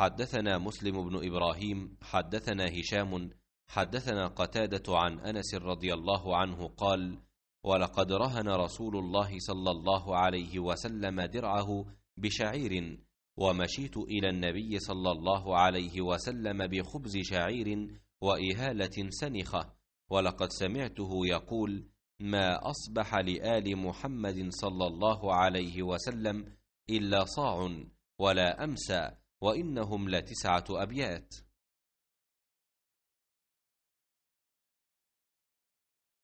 حدثنا مسلم بن ابراهيم حدثنا هشام حدثنا قتاده عن انس رضي الله عنه قال ولقد رهن رسول الله صلى الله عليه وسلم درعه بشعير ومشيت الى النبي صلى الله عليه وسلم بخبز شعير واهاله سنخه ولقد سمعته يقول ما اصبح لال محمد صلى الله عليه وسلم الا صاع ولا امسى وإنهم لتسعة أبيات